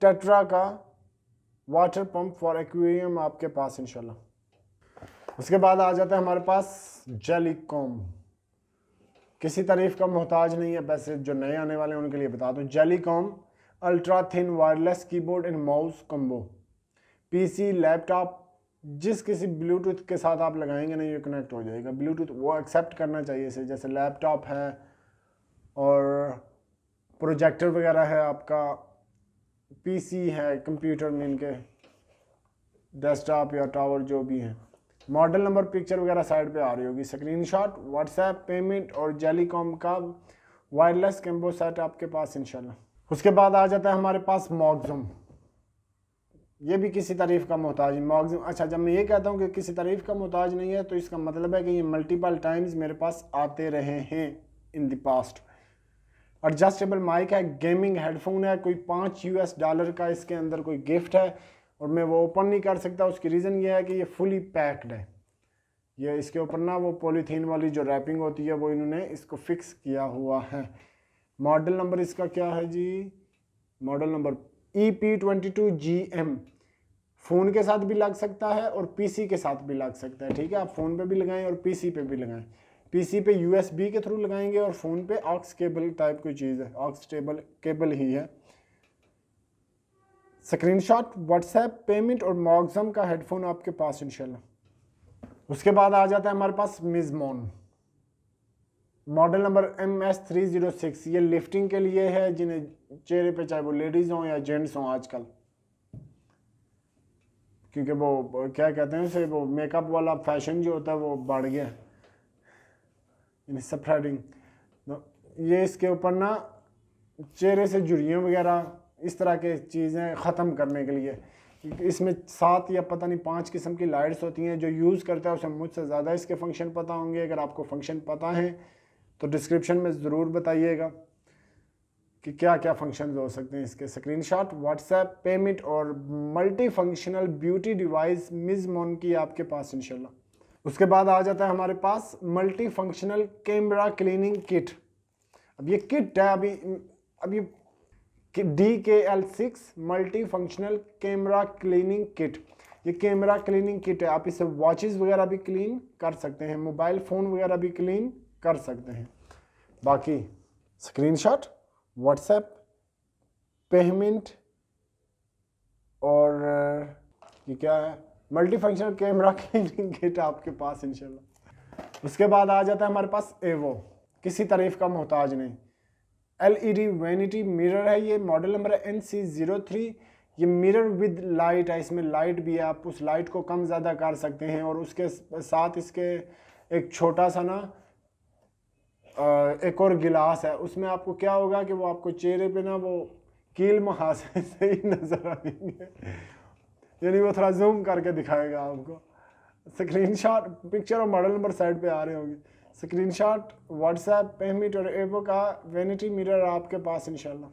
टेट्रा का वाटर पंप फॉर एक्वेरियम आपके पास इंशाल्लाह उसके बाद आ जाता है हमारे पास जेलीकॉम किसी तारीफ का मोहताज नहीं है वैसे जो नए आने वाले हैं उनके लिए बता दो jelly comb ultra thin wireless keyboard and mouse combo PC laptop जिस किसी ब्लूटूथ के साथ आप लगाएंगे ना ये कनेक्ट हो जाएगा ब्लूटूथ वो एक्सेप्ट करना चाहिए इसे जैसे लैपटॉप है और प्रोजेक्टर वगैरह है आपका पीसी है कंप्यूटर में इनके डेस्कटॉप या टावर जो भी हैं मॉडल नंबर पिक्चर वगैरह साइड पे आ रही होगी स्क्रीनशॉट व्हाट्सएप पेमेंट और जेलीकॉम का वायरलेस कैम्बो सेट आपके पास इंशाल्लाह उसके बाद आ जाता है हमारे पास मॉगजूम ये भी किसी तारीफ़ का मोहताज है मॉगजूम अच्छा जब मैं ये कहता हूँ कि किसी तारीफ़ का मोहताज नहीं है तो इसका मतलब है कि ये मल्टीपल टाइम्स मेरे पास आते रहे हैं in the past adjustable mic है गेमिंग हेडफोन है कोई पाँच यूएस डॉलर का इसके अंदर कोई गिफ्ट है और मैं वो ओपन नहीं कर सकता उसकी रीज़न ये है कि ये फुली पैक्ड है ये इसके ऊपर ना वो पॉलीथीन वाली जो रैपिंग होती है वो इन्होंने इसको फिक्स किया हुआ है मॉडल नंबर इसका क्या है जी model number E P twenty two G M phone के साथ भी लग सकता है और पीसी के साथ भी लग सकता है ठीक है आप फ़ोन पे भी लगाएं और पीसी पे भी लगाएं पीसी पे यूएसबी के थ्रू लगाएंगे और फ़ोन पे ऑक्स केबल टाइप की चीज़ है ऑक्स टेबल केबल ही है स्क्रीनशॉट व्हाट्सएप पेमेंट और मॉगजम का हेडफोन आपके पास इनशाला उसके बाद आ जाता है हमारे पास मिजमोन model number M S three zero six ये लिफ्टिंग के लिए है जिन्हें चेहरे पे चाहे वो लेडीज़ हों या जेंट्स हों आजकल क्योंकि वो क्या कहते हैं उसे वो मेकअप वाला फैशन जो होता है वो बढ़ गया स्प्रेडिंग तो ये इसके ऊपर ना चेहरे से जुड़ियों वगैरह इस तरह के चीज़ें ख़त्म करने के लिए इसमें सात या पता नहीं पाँच किस्म की लाइट्स होती हैं जो यूज़ करता है उसे मुझसे ज़्यादा इसके फंक्शन पता होंगे अगर आपको फंक्शन पता है तो डिस्क्रिप्शन में ज़रूर बताइएगा कि क्या क्या फंक्शन हो सकते हैं इसके स्क्रीन शॉट व्हाट्सएप पेमेंट और मल्टी फंक्शनल ब्यूटी डिवाइस मिज मोन की आपके पास इनशाला उसके बाद आ जाता है हमारे पास multi functional camera cleaning kit अब ये किट है अभी अब ये D K L six multi functional camera cleaning kit ये कैमरा क्लीनिंग किट है आप इसे वॉचेस वगैरह भी क्लीन कर सकते हैं मोबाइल फ़ोन वगैरह भी क्लीन कर सकते हैं बाकी स्क्रीनशॉट व्हाट्सएप पेमेंट और ये क्या है multi functional camera cleaning kit आपके पास इंशाल्लाह उसके बाद आ जाता है हमारे पास एवो किसी तारीफ़ का मोहताज नहीं एलईडी वैनिटी मिरर है ये मॉडल नंबर है एन सी ज़ीरो थ्री ये मिरर विद लाइट है इसमें लाइट भी है आप उस लाइट को कम ज़्यादा कर सकते हैं और उसके साथ इसके एक छोटा सा ना एक और गिलास है उसमें आपको क्या होगा कि वो आपको चेहरे पे ना वो कील मुहासे <laughs> से ही नज़र आएंगे यानी वो थोड़ा जूम करके दिखाएगा आपको स्क्रीनशॉट पिक्चर और मॉडल नंबर साइड पे आ रहे होंगे स्क्रीनशॉट व्हाट्सएप पेमिट और एपो का वेनिटी मिरर आपके पास इनशाला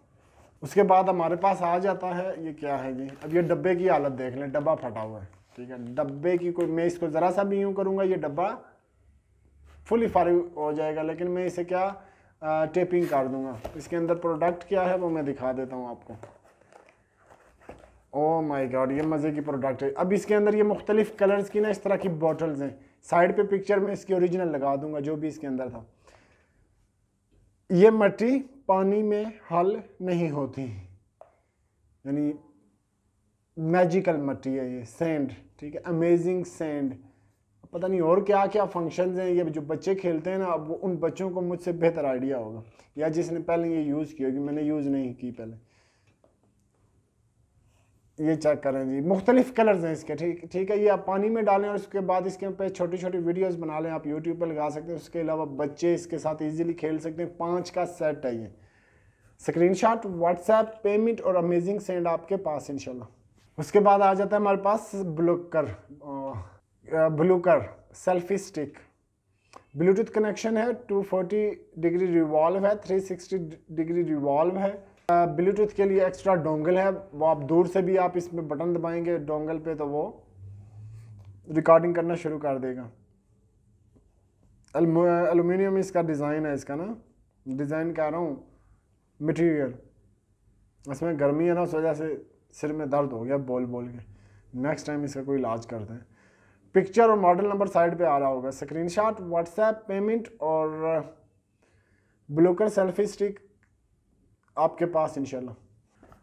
उसके बाद हमारे पास आ जाता है ये क्या है जी अब ये डब्बे की हालत देख लें डब्बा फटा हुआ है ठीक है डब्बे की कोई मैं इसको ज़रा सा भी यूँ करूँगा ये डब्बा फुली फारिग हो जाएगा लेकिन मैं इसे क्या आ, टेपिंग कर दूँगा इसके अंदर प्रोडक्ट क्या है वो मैं दिखा देता हूँ आपको ओ माई गॉड ये मज़े की प्रोडक्ट है अब इसके अंदर ये मुख्तलिफ़ कलर्स की ना इस तरह की बॉटल्स हैं साइड पे पिक्चर में इसके ओरिजिनल लगा दूंगा जो भी इसके अंदर था ये मट्टी पानी में हल नहीं होती यानी मैजिकल मट्टी है ये सेंड ठीक है अमेजिंग सेंड पता नहीं और क्या क्या फंक्शंस हैं ये जो बच्चे खेलते हैं ना अब वो उन बच्चों को मुझसे बेहतर आइडिया होगा या जिसने पहले ये यूज़ किया कि मैंने यूज़ नहीं की पहले ये चेक करें जी मुख्तलिफ कलर्स हैं इसके ठीक ठीक है ये आप पानी में डालें और उसके बाद इसके पे छोटी छोटी वीडियोस बना लें आप यूट्यूब पर लगा सकते हैं उसके अलावा बच्चे इसके साथ इजीली खेल सकते हैं पाँच का सेट है ये स्क्रीनशॉट व्हाट्सएप पेमेंट और अमेजिंग सेंड आपके पास इनशाला उसके बाद आ जाता है हमारे पास ब्लूकर ब्लूकर सेल्फी स्टिक ब्लूटूथ कनेक्शन है फोर्टी डिग्री रिवॉल्व है सिक्सटी डिग्री रिवॉल्व है ब्लूटूथ के लिए एक्स्ट्रा डोंगल है वो आप दूर से भी आप इसमें बटन दबाएंगे डोंगल पे तो वो रिकॉर्डिंग करना शुरू कर देगा एलुमिनियम इसका डिज़ाइन है इसका ना डिज़ाइन कह रहा हूँ मटेरियल इसमें गर्मी है ना उस वजह से सिर में दर्द हो गया बोल बोल के नेक्स्ट टाइम इसका कोई इलाज कर दें पिक्चर और मॉडल नंबर साइड पे आ रहा होगा स्क्रीनशॉट व्हाट्सएप पेमेंट और ब्लूकर सेल्फी स्टिक आपके पास इनशाला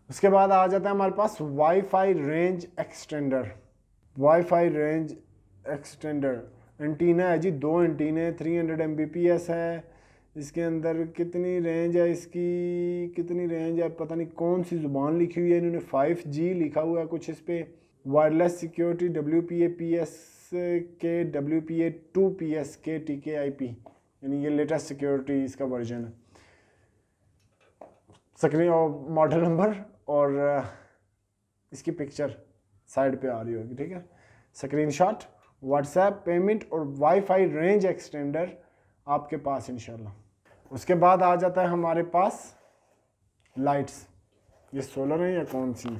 उसके बाद आ जाता है हमारे पास WiFi range extender WiFi range extender antenna है जी दो एंटीने 300 हंड्रेड है इसके अंदर कितनी रेंज है इसकी कितनी रेंज है पता नहीं कौन सी ज़ुबान लिखी हुई है इन्होंने 5G लिखा हुआ है कुछ इस पर wireless security W P A P S K W P A two P S K T K I P यानी ये लेटेस्ट सिक्योरिटी इसका वर्जन है और मॉडल नंबर और इसकी पिक्चर साइड पे आ रही होगी ठीक है स्क्रीनशॉट व्हाट्सएप पेमेंट और वाईफाई रेंज एक्सटेंडर आपके पास इनशाला उसके बाद आ जाता है हमारे पास लाइट्स ये सोलर है या कौन सी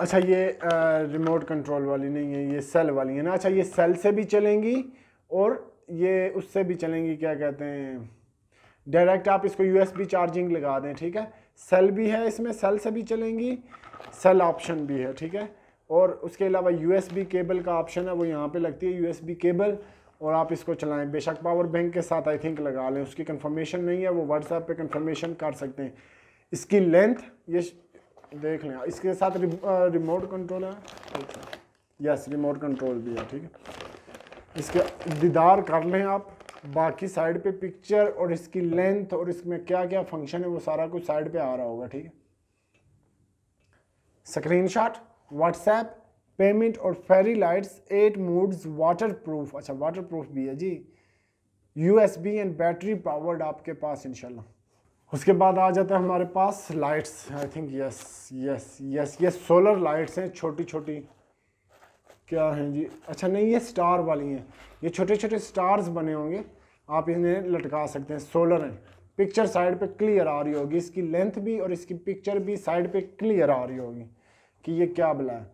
अच्छा ये आ, रिमोट कंट्रोल वाली नहीं है ये सेल वाली है ना अच्छा ये सेल से भी चलेंगी और ये उससे भी चलेंगी क्या कहते हैं डायरेक्ट आप इसको यू चार्जिंग लगा दें ठीक है सेल भी है इसमें सेल से भी चलेंगी सेल ऑप्शन भी है ठीक है और उसके अलावा यू केबल का ऑप्शन है वो यहाँ पे लगती है यू केबल और आप इसको चलाएं बेशक पावर बैंक के साथ आई थिंक लगा लें उसकी कंफर्मेशन नहीं है वो व्हाट्सएप पे कंफर्मेशन कर सकते हैं इसकी लेंथ ये देख लें इसके साथ रि, आ, रिमोट कंट्रोल है यस रिमोट कंट्रोल भी है ठीक है इसके दीदार कर लें आप बाकी साइड पे पिक्चर और इसकी लेंथ और इसमें क्या क्या फंक्शन है वो सारा कुछ साइड पे आ रहा होगा ठीक है स्क्रीनशॉट व्हाट्सएप पेमेंट और fairy lights eight modes water proof अच्छा वाटर प्रूफ भी है जी U S B and battery powered आपके पास इनशाला उसके बाद आ जाता है हमारे पास lights I think yes yes yes ये सोलर लाइट्स हैं छोटी छोटी क्या हैं जी अच्छा नहीं ये स्टार वाली हैं ये छोटे छोटे स्टार्स बने होंगे आप इन्हें लटका सकते हैं सोलर है पिक्चर साइड पे क्लियर आ रही होगी इसकी लेंथ भी और इसकी पिक्चर भी साइड पे क्लियर आ रही होगी कि ये क्या बला है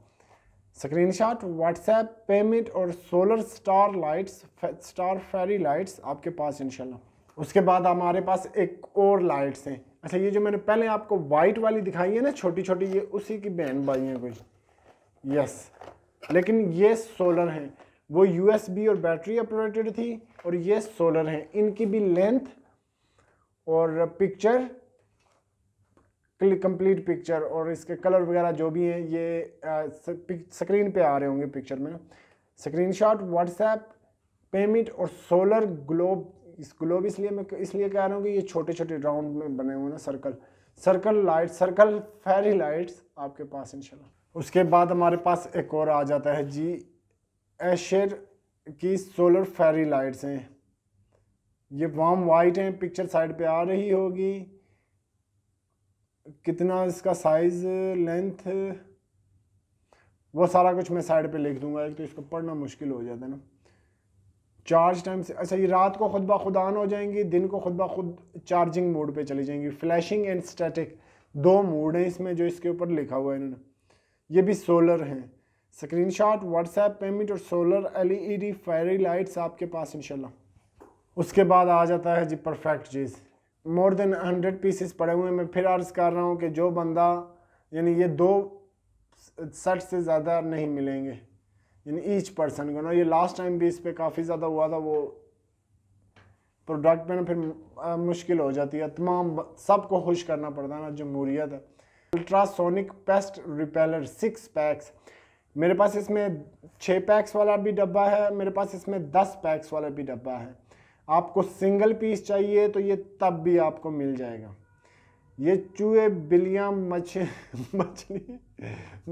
स्क्रीनशॉट व्हाट्सएप पेमेंट और solar star lights star fairy lights आपके पास इंशाल्लाह उसके बाद हमारे पास एक और लाइट्स हैं अच्छा ये जो मैंने पहले आपको वाइट वाली दिखाई है ना छोटी छोटी ये उसी की बहन भाई हैं कोई यस लेकिन ये सोलर हैं वो यूएसबी और बैटरी ऑपरेटेड थी और ये सोलर हैं इनकी भी लेंथ और पिक्चर कंप्लीट पिक्चर और इसके कलर वगैरह जो भी हैं ये स्क्रीन पे आ रहे होंगे पिक्चर में स्क्रीनशॉट व्हाट्सएप पेमेंट और सोलर ग्लोब इस ग्लोब इसलिए मैं इसलिए कह रहा हूँ कि ये छोटे छोटे राउंड में बने हुए ना circle circle light circle fairy lights आपके पास इंशाल्लाह उसके बाद हमारे पास एक और आ जाता है जी एशर की सोलर फेरी लाइट्स हैं ये वाम वाइट हैं पिक्चर साइड पे आ रही होगी कितना इसका साइज़ लेंथ वो सारा कुछ मैं साइड पे लिख दूंगा एक तो इसको पढ़ना मुश्किल हो जाता है ना चार्ज टाइम से अच्छा ये रात को खुद ब खुद ऑन हो जाएंगी दिन को खुद ब खुद चार्जिंग मोड पे चली जाएंगी फ्लैशिंग एंड स्टैटिक दो मोड हैं इसमें जो इसके ऊपर लिखा हुआ है इन्होंने ये भी सोलर हैं स्क्रीनशॉट व्हाट्सएप पेमेंट और सोलर एलईडी फेरी लाइट्स आपके पास इंशाल्लाह उसके बाद आ जाता है जी परफेक्ट चीज़ मोर देन हंड्रेड पीसेस पड़े हुए हैं मैं फिर अर्ज़ कर रहा हूँ कि जो बंदा यानी ये दो सेट से ज़्यादा नहीं मिलेंगे यानी ईच पर्सन को ना ये लास्ट टाइम भी इस पर काफ़ी ज़्यादा हुआ था वो प्रोडक्ट में ना फिर मुश्किल हो जाती है तमाम सबको खुश करना पड़ता है ना जमहूरियत है ultrasonic pest repeller six packs मेरे पास इसमें छः पैक्स वाला भी डब्बा है मेरे पास इसमें दस पैक्स वाला भी डब्बा है आपको सिंगल पीस चाहिए तो ये तब भी आपको मिल जाएगा ये चूहे बिल्लियाँ मछ <laughs> मछली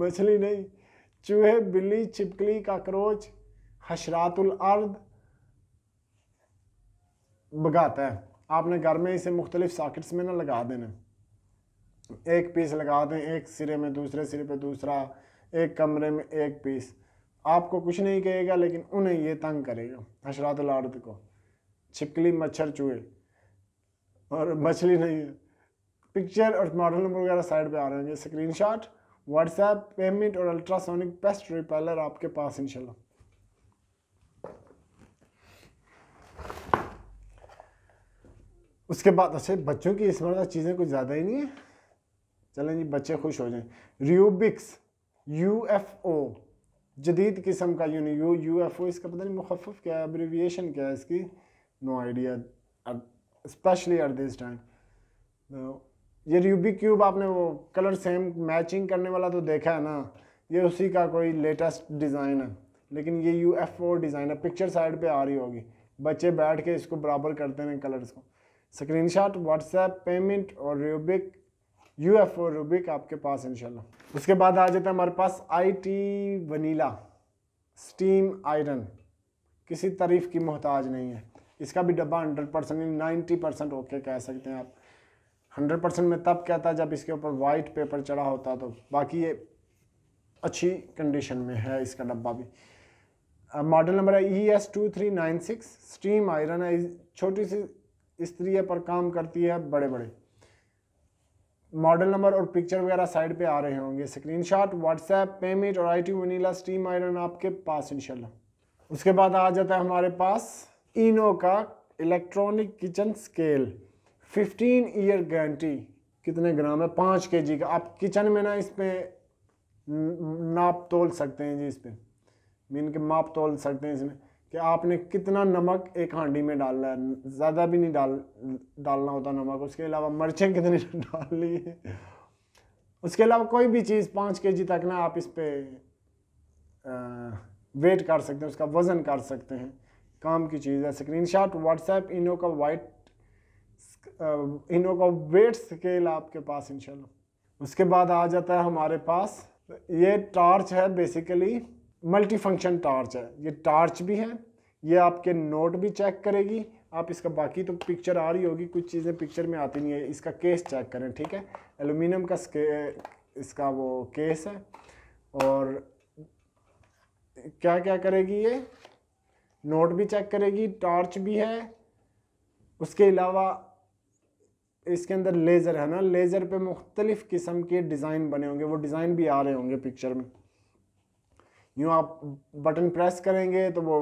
मछली नहीं चूहे बिल्ली छिपकली काकरोच हशरातुल अर्द भगाता है आपने घर में इसे मुख्तलिफ साकेट्स में ना लगा देना एक पीस लगा दें एक सिरे में दूसरे सिरे पे दूसरा एक कमरे में एक पीस आपको कुछ नहीं कहेगा लेकिन उन्हें ये तंग करेगा हशरात अर्द को छिपकली मच्छर चूहे और मछली नहीं है पिक्चर और मॉडल नंबर वगैरह साइड पे आ रहे होंगे स्क्रीन शॉट व्हाट्सएप पेमेंट और अल्ट्रासोनिक पेस्ट रिपेलर आपके पास इनशाला उसके बाद अच्छे बच्चों की इस मरदा तो चीज़ें कुछ ज़्यादा ही नहीं है चलें जी बच्चे खुश हो जाएं रियोबिक्स यू एफ ओ जदीद किस्म का यूनि यू यू एफ ओ इसका पता नहीं मुखफ़ क्या है अब्रीविएशन क्या है इसकी no idea specially at this time ये रूबी क्यूब आपने वो कलर सेम मैचिंग करने वाला तो देखा है ना ये उसी का कोई लेटेस्ट डिज़ाइन है लेकिन ये यू एफ ओ डिज़ाइन है पिक्चर साइड पे आ रही होगी बच्चे बैठ के इसको बराबर करते हैं कलर्स को स्क्रीनशॉट व्हाट्सएप पेमेंट और Rubik U F O Rubik आपके पास इनशाला उसके बाद आ जाता है हमारे पास I T vanilla steam iron किसी तारीफ़ की मोहताज नहीं है इसका भी डब्बा hundred percent ninety percent okay कह सकते हैं आप हंड्रेड परसेंट में तब कहता जब इसके ऊपर वाइट पेपर चढ़ा होता तो बाकी ये अच्छी कंडीशन में है इसका डब्बा भी मॉडल नंबर है E S two three nine six steam iron है छोटी सी स्त्री पर काम करती है बड़े बड़े मॉडल नंबर और पिक्चर वगैरह साइड पे आ रहे होंगे स्क्रीनशॉट व्हाट्सएप पेमेंट और I T vanilla steam iron आपके पास इंशाल्लाह उसके बाद आ जाता है हमारे पास इनो का electronic kitchen scale 15 year guarantee कितने ग्राम है पाँच के जी का आप किचन में ना इस पर नाप तोल सकते हैं जी इस पर मीन के माप तोल सकते हैं इसमें कि आपने कितना नमक एक हांडी में डालना है ज़्यादा भी नहीं डाल डालना होता नमक उसके अलावा मिर्चें कितनी <laughs> डाल ली है उसके अलावा कोई भी चीज़ पाँच के जी तक ना आप इस पर वेट कर सकते हैं उसका वज़न कर सकते हैं काम की चीज़ है स्क्रीन शॉट व्हाट्सएप इनो का वाइट इनो का वेट स्केल आपके पास इन उसके बाद आ जाता है हमारे पास ये टॉर्च है बेसिकली मल्टी फंक्शन टार्च है ये टार्च भी है ये आपके नोट भी चेक करेगी आप इसका बाकी तो पिक्चर आ रही होगी कुछ चीज़ें पिक्चर में आती नहीं है इसका केस चेक करें ठीक है एलुमिनियम का इसका वो केस है और क्या क्या करेगी ये नोट भी चेक करेगी टॉर्च भी है उसके अलावा इसके अंदर लेज़र है ना लेज़र पे मुख्तलिफ़ किस्म के डिज़ाइन बने होंगे वो डिज़ाइन भी आ रहे होंगे पिक्चर में यूँ आप बटन प्रेस करेंगे तो वो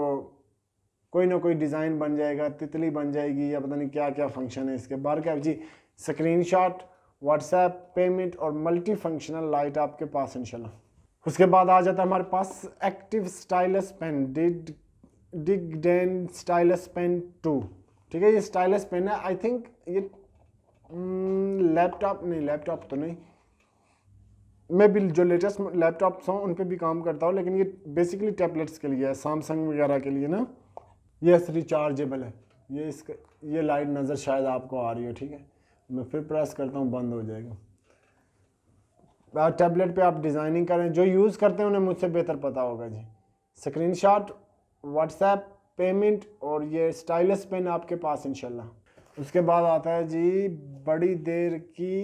कोई ना कोई डिज़ाइन बन जाएगा तितली बन जाएगी या पता नहीं क्या क्या फंक्शन है इसके बार क्या जी स्क्रीन शॉट व्हाट्सएप पेमेंट और मल्टी फंक्शनल लाइट आपके पास इनशाला उसके बाद आ जाता है हमारे पास एक्टिव स्टाइलस पेन डिड डिग डेन स्टाइलस पेन टू ठीक है ये स्टाइलस पेन है आई थिंक ये लैपटॉप हम्म, नहीं लैपटॉप तो नहीं मैं भी जो लेटेस्ट लैपटॉप्स हों उन पर भी काम करता हूँ लेकिन ये बेसिकली टैबलेट्स के लिए है सैमसंग वगैरह के लिए ना ये रिचार्जेबल है ये इसका ये लाइट नज़र शायद आपको आ रही हो ठीक है मैं फिर प्रेस करता हूँ बंद हो जाएगा टैबलेट पे आप डिज़ाइनिंग करें जो यूज़ करते हैं उन्हें मुझसे बेहतर पता होगा जी स्क्रीनशॉट व्हाट्सएप पेमेंट और ये स्टाइलस पेन आपके पास इन उसके बाद आता है जी बड़ी देर की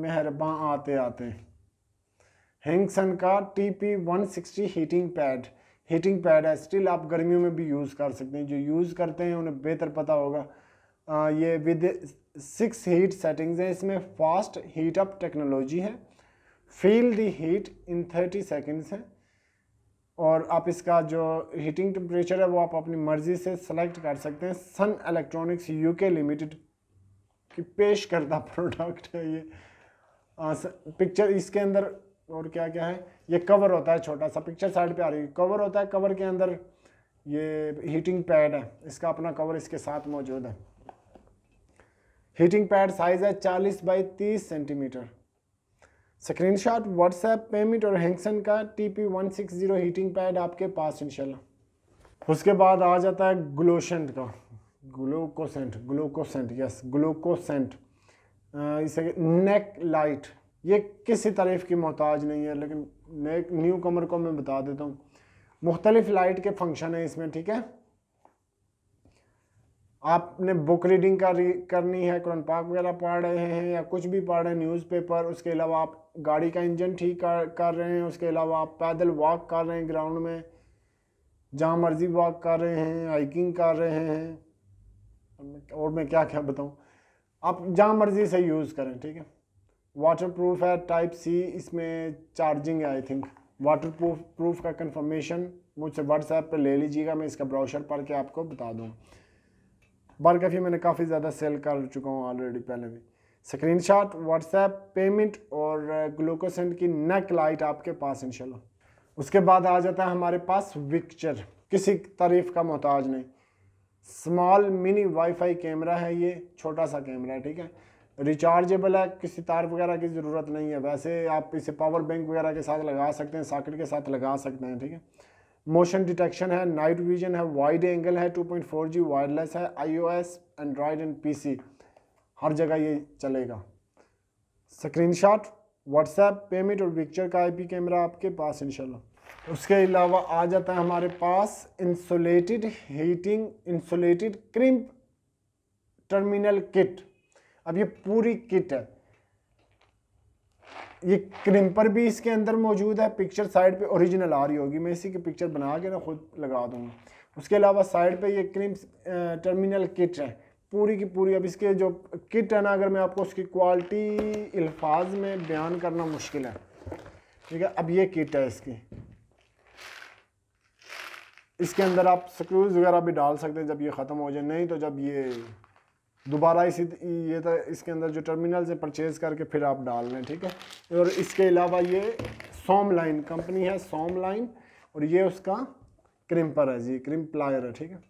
मेहरबान आते आते हैं हैंगसन का T P one sixty heating pad heating pad है स्टिल आप गर्मियों में भी यूज़ कर सकते हैं जो यूज़ करते हैं उन्हें बेहतर पता होगा आ, ये विद सिक्स हीट सेटिंग्स है इसमें फास्ट हीट अप टेक्नोलॉजी है feel the heat in thirty seconds है और आप इसका जो हीटिंग टेम्परेचर है वो आप अपनी मर्ज़ी से सेलेक्ट कर सकते हैं सन इलेक्ट्रॉनिक्स यूके लिमिटेड की पेश करता प्रोडक्ट है ये आ, स, पिक्चर इसके अंदर और क्या क्या है ये कवर होता है छोटा सा पिक्चर साइड पे आ रही है कवर होता है कवर के अंदर ये हीटिंग पैड है इसका अपना कवर इसके साथ मौजूद है हीटिंग पैड साइज़ है 40 by 30 centimetre screenshot WhatsApp payment और हैंगसन का T P one six zero heating pad आपके पास इनशाला उसके बाद आ जाता है ग्लोशेंट का ग्लूकोसेंट ग्लूकोसेंट यस ग्लूकोसेंट इसे नेक लाइट ये किसी तारीफ़ की मोहताज नहीं है लेकिन नए न्यू कमर को मैं बता देता हूँ मुख्तलिफ लाइट के फंक्शन है इसमें ठीक है आपने बुक रीडिंग कर करनी है कुरान पाक वगैरह पढ़ रहे हैं या कुछ भी पढ़ रहे हैं न्यूज़पेपर उसके अलावा आप गाड़ी का इंजन ठीक कर कर रहे हैं उसके अलावा आप पैदल वॉक कर रहे हैं ग्राउंड में जहाँ मर्जी वॉक कर रहे हैं हाइकिंग कर रहे हैं और मैं क्या क्या बताऊँ आप जहाँ मर्ज़ी से यूज़ करें ठीक है वाटर प्रूफ है टाइप सी इसमें चार्जिंग है I think water proof proof का कन्फर्मेशन मुझसे व्हाट्सएप पर ले लीजिएगा मैं इसका ब्राउशर पढ़ के आपको बता दूँ काफ़ी मैंने काफ़ी ज़्यादा सेल कर चुका हूँ ऑलरेडी पहले भी स्क्रीन शॉट व्हाट्सएप पेमेंट और ग्लूकोसेंट uh, की नेक लाइट आपके पास इनशाला उसके बाद आ जाता है हमारे पास विक्चर किसी तारीफ का मोहताज नहीं स्मॉल मिनी वाईफाई कैमरा है ये छोटा सा कैमरा है ठीक है रिचार्जेबल है किसी तार वगैरह की ज़रूरत नहीं है वैसे आप इसे पावर बैंक वगैरह के साथ लगा सकते हैं साकेट के साथ लगा सकते हैं ठीक है मोशन डिटेक्शन है नाइट विजन है वाइड एंगल है 2.4G वायरलेस है आईओएस एंड्रॉयड एंड पीसी हर जगह ये चलेगा स्क्रीनशॉट व्हाट्सएप पेमेंट और पिक्चर का आईपी कैमरा आपके पास इनशाला उसके अलावा आ जाता है हमारे पास insulated heating insulated crimp terminal kit अब ये पूरी किट है ये क्रिम्पर भी इसके अंदर मौजूद है पिक्चर साइड पे ओरिजिनल आ रही होगी मैं इसी की पिक्चर बना के ना खुद लगा दूंगा उसके अलावा साइड पे ये क्रिम्स टर्मिनल किट है पूरी की पूरी अब इसके जो किट है ना अगर मैं आपको उसकी क्वालिटी अल्फाज में बयान करना मुश्किल है ठीक है अब ये किट है इसकी इसके अंदर आप स्क्रूज वगैरह भी डाल सकते हैं जब ये ख़त्म हो जाए नहीं तो जब ये दोबारा इसी ये था तो इसके अंदर जो टर्मिनल्स है परचेज़ करके फिर आप डाल लें ठीक है और इसके अलावा ये सोम लाइन कंपनी है सोम लाइन और ये उसका क्रिम्पर है जी क्रिम प्लायर है ठीक है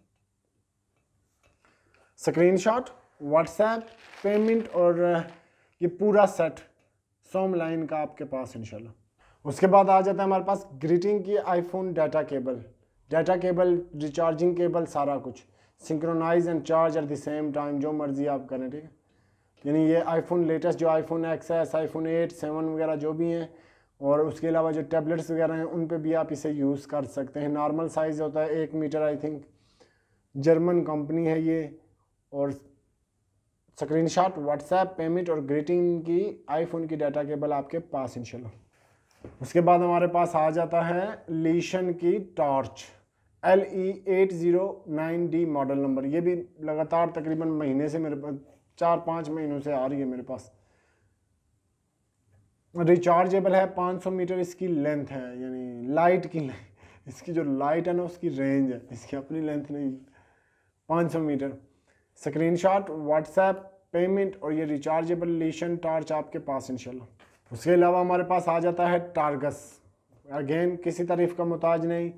स्क्रीन शॉट व्हाट्सएप पेमेंट और ये पूरा सेट सोम लाइन का आपके पास इनशाला उसके बाद आ जाता है हमारे पास ग्रीटिंग की iPhone data cable data cable recharging cable सारा कुछ synchronise and charge at the same time जो मर्जी आप करें ठीक है यानी ये आईफोन लेटेस्ट जो iPhone X S iPhone eight seven वगैरह जो भी हैं और उसके अलावा जो टैबलेट्स वगैरह हैं उन पे भी आप इसे यूज़ कर सकते हैं नॉर्मल साइज़ होता है एक metre I think German company है ये और स्क्रीन शॉट व्हाट्सएप पेमेंट और ग्रीटिंग की आईफोन की डाटा केबल आपके पास इंशाल्लाह उसके बाद हमारे पास आ जाता है लीशन की torch L E eight zero nine D model number ये भी लगातार तकरीबन महीने से मेरे पास चार पाँच महीनों से आ रही है मेरे पास रिचार्जेबल है 500 मीटर इसकी लेंथ है यानी लाइट की लेंथ <laughs> इसकी जो लाइट है ना उसकी रेंज है इसकी अपनी लेंथ नहीं 500 मीटर स्क्रीनशॉट व्हाट्सएप पेमेंट और ये रिचार्जेबल लेशन टार्च आपके पास इंशाल्लाह उसके अलावा हमारे पास आ जाता है टारगस अगेन किसी तारीफ़ का मोहताज नहीं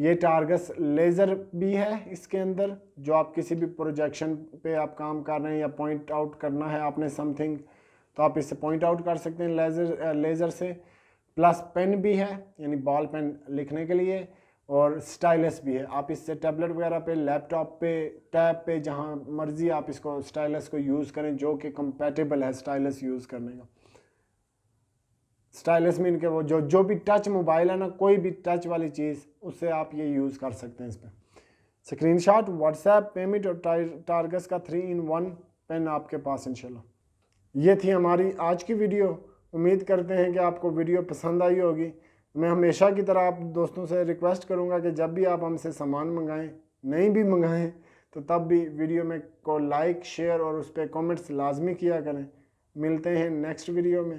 ये टारगस लेज़र भी है इसके अंदर जो आप किसी भी प्रोजेक्शन पे आप काम कर रहे हैं या पॉइंट आउट करना है आपने समथिंग तो आप इससे पॉइंट आउट कर सकते हैं लेज़र लेज़र uh, से प्लस पेन भी है यानी बॉल पेन लिखने के लिए और स्टाइलस भी है आप इससे टैबलेट वगैरह पे लैपटॉप पे टैब पे जहाँ मर्ज़ी आप इसको स्टाइलस को यूज़ करें जो कि कंपेटेबल है स्टाइलस यूज़ करने का स्टाइलस में इनके वो जो जो भी टच मोबाइल है ना कोई भी टच वाली चीज़ उससे आप ये यूज़ कर सकते हैं इस पर स्क्रीन शॉट व्हाट्सएप पेमेंट और टारगस का थ्री इन वन पेन आपके पास इनशाला ये थी हमारी आज की वीडियो उम्मीद करते हैं कि आपको वीडियो पसंद आई होगी मैं हमेशा की तरह आप दोस्तों से रिक्वेस्ट करूँगा कि जब भी आप हमसे सामान मंगाएँ नहीं भी मंगाएँ तो तब भी वीडियो में को लाइक शेयर और उस पर कॉमेंट्स लाजमी किया करें मिलते हैं नेक्स्ट वीडियो में